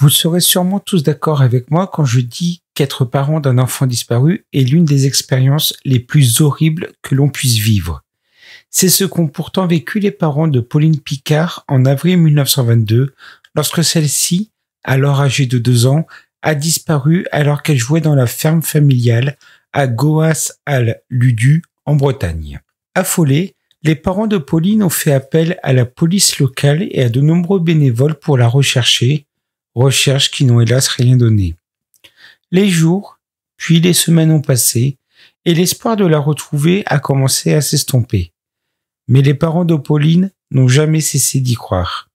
Vous serez sûrement tous d'accord avec moi quand je dis qu'être parent d'un enfant disparu est l'une des expériences les plus horribles que l'on puisse vivre. C'est ce qu'ont pourtant vécu les parents de Pauline Picard en avril 1922, lorsque celle-ci, alors âgée de deux ans, a disparu alors qu'elle jouait dans la ferme familiale à Goas al Ludu, en Bretagne. Affolés, les parents de Pauline ont fait appel à la police locale et à de nombreux bénévoles pour la rechercher, recherches qui n'ont hélas rien donné. Les jours, puis les semaines ont passé, et l'espoir de la retrouver a commencé à s'estomper. Mais les parents de Pauline n'ont jamais cessé d'y croire.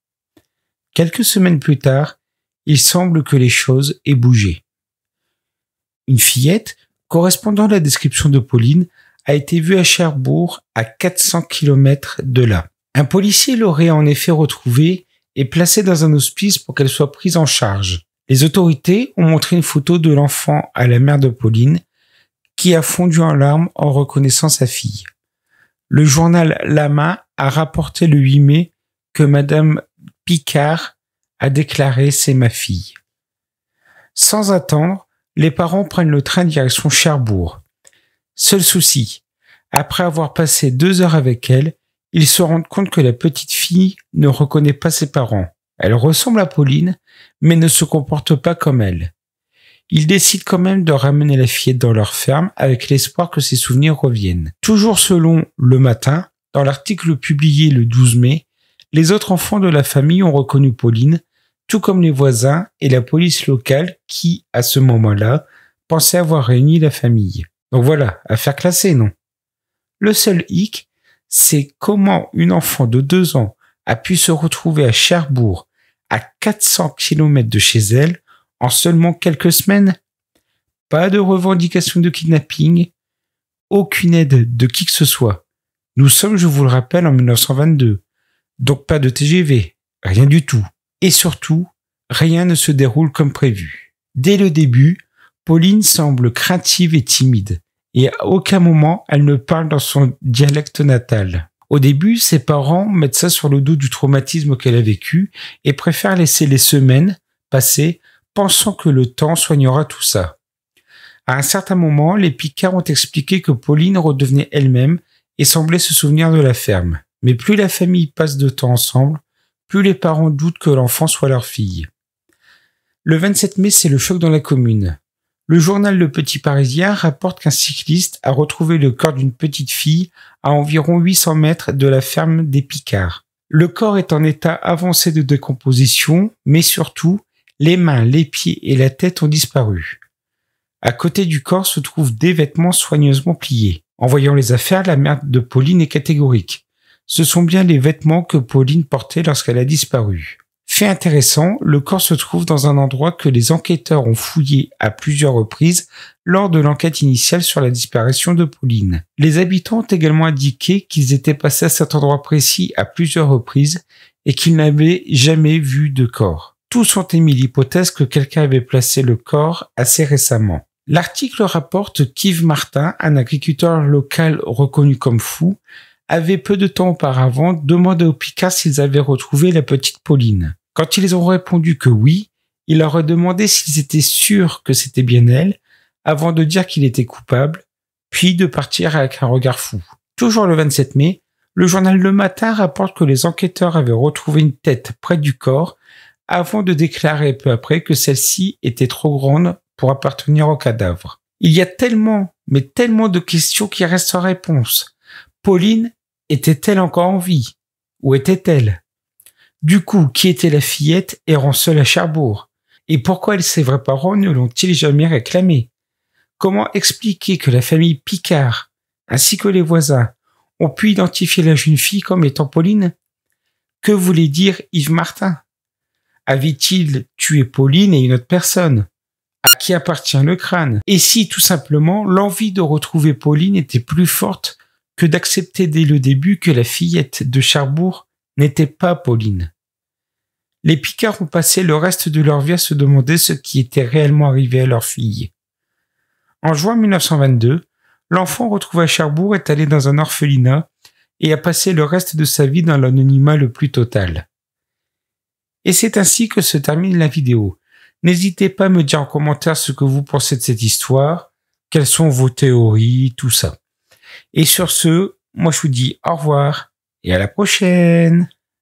Quelques semaines plus tard, il semble que les choses aient bougé. Une fillette, correspondant à la description de Pauline, a été vue à Cherbourg, à 400 km de là. Un policier l'aurait en effet retrouvée et placée dans un hospice pour qu'elle soit prise en charge. Les autorités ont montré une photo de l'enfant à la mère de Pauline, qui a fondu en larmes en reconnaissant sa fille. Le journal Lama a rapporté le 8 mai que Madame Picard a déclaré C'est ma fille. Sans attendre, les parents prennent le train direction Cherbourg. Seul souci, après avoir passé deux heures avec elle, ils se rendent compte que la petite fille ne reconnaît pas ses parents. Elle ressemble à Pauline, mais ne se comporte pas comme elle. Ils décident quand même de ramener la fillette dans leur ferme avec l'espoir que ses souvenirs reviennent. Toujours selon Le Matin, dans l'article publié le 12 mai, les autres enfants de la famille ont reconnu Pauline, tout comme les voisins et la police locale qui, à ce moment-là, pensaient avoir réuni la famille. Donc voilà, affaire classée, non Le seul hic, c'est comment une enfant de deux ans a pu se retrouver à Cherbourg, à 400 km de chez elle, en seulement quelques semaines. Pas de revendication de kidnapping, aucune aide de qui que ce soit. Nous sommes, je vous le rappelle, en 1922. Donc pas de TGV, rien du tout. Et surtout, rien ne se déroule comme prévu. Dès le début, Pauline semble craintive et timide et à aucun moment elle ne parle dans son dialecte natal. Au début, ses parents mettent ça sur le dos du traumatisme qu'elle a vécu et préfèrent laisser les semaines passer pensant que le temps soignera tout ça. À un certain moment, les Picards ont expliqué que Pauline redevenait elle-même et semblait se souvenir de la ferme. Mais plus la famille passe de temps ensemble, plus les parents doutent que l'enfant soit leur fille. Le 27 mai, c'est le choc dans la commune. Le journal Le Petit Parisien rapporte qu'un cycliste a retrouvé le corps d'une petite fille à environ 800 mètres de la ferme des Picards. Le corps est en état avancé de décomposition, mais surtout, les mains, les pieds et la tête ont disparu. À côté du corps se trouvent des vêtements soigneusement pliés. En voyant les affaires, la mère de Pauline est catégorique. Ce sont bien les vêtements que Pauline portait lorsqu'elle a disparu. Fait intéressant, le corps se trouve dans un endroit que les enquêteurs ont fouillé à plusieurs reprises lors de l'enquête initiale sur la disparition de Pauline. Les habitants ont également indiqué qu'ils étaient passés à cet endroit précis à plusieurs reprises et qu'ils n'avaient jamais vu de corps. Tous ont émis l'hypothèse que quelqu'un avait placé le corps assez récemment. L'article rapporte qu'Yves Martin, un agriculteur local reconnu comme fou, avait peu de temps auparavant demandé aux Picards s'ils avaient retrouvé la petite Pauline. Quand ils ont répondu que oui, il leur a demandé s'ils étaient sûrs que c'était bien elle, avant de dire qu'il était coupable, puis de partir avec un regard fou. Toujours le 27 mai, le journal Le Matin rapporte que les enquêteurs avaient retrouvé une tête près du corps avant de déclarer peu après que celle-ci était trop grande pour appartenir au cadavre. Il y a tellement, mais tellement de questions qui restent en réponse. Pauline était-elle encore en vie Où était-elle du coup, qui était la fillette errant seule à Charbourg Et pourquoi ses vrais parents ne l'ont-ils jamais réclamé Comment expliquer que la famille Picard, ainsi que les voisins, ont pu identifier la jeune fille comme étant Pauline Que voulait dire Yves Martin Avait-il tué Pauline et une autre personne À qui appartient le crâne Et si tout simplement l'envie de retrouver Pauline était plus forte que d'accepter dès le début que la fillette de Charbourg n'était pas Pauline les Picards ont passé le reste de leur vie à se demander ce qui était réellement arrivé à leur fille. En juin 1922, l'enfant retrouvé à Cherbourg est allé dans un orphelinat et a passé le reste de sa vie dans l'anonymat le plus total. Et c'est ainsi que se termine la vidéo. N'hésitez pas à me dire en commentaire ce que vous pensez de cette histoire, quelles sont vos théories, tout ça. Et sur ce, moi je vous dis au revoir et à la prochaine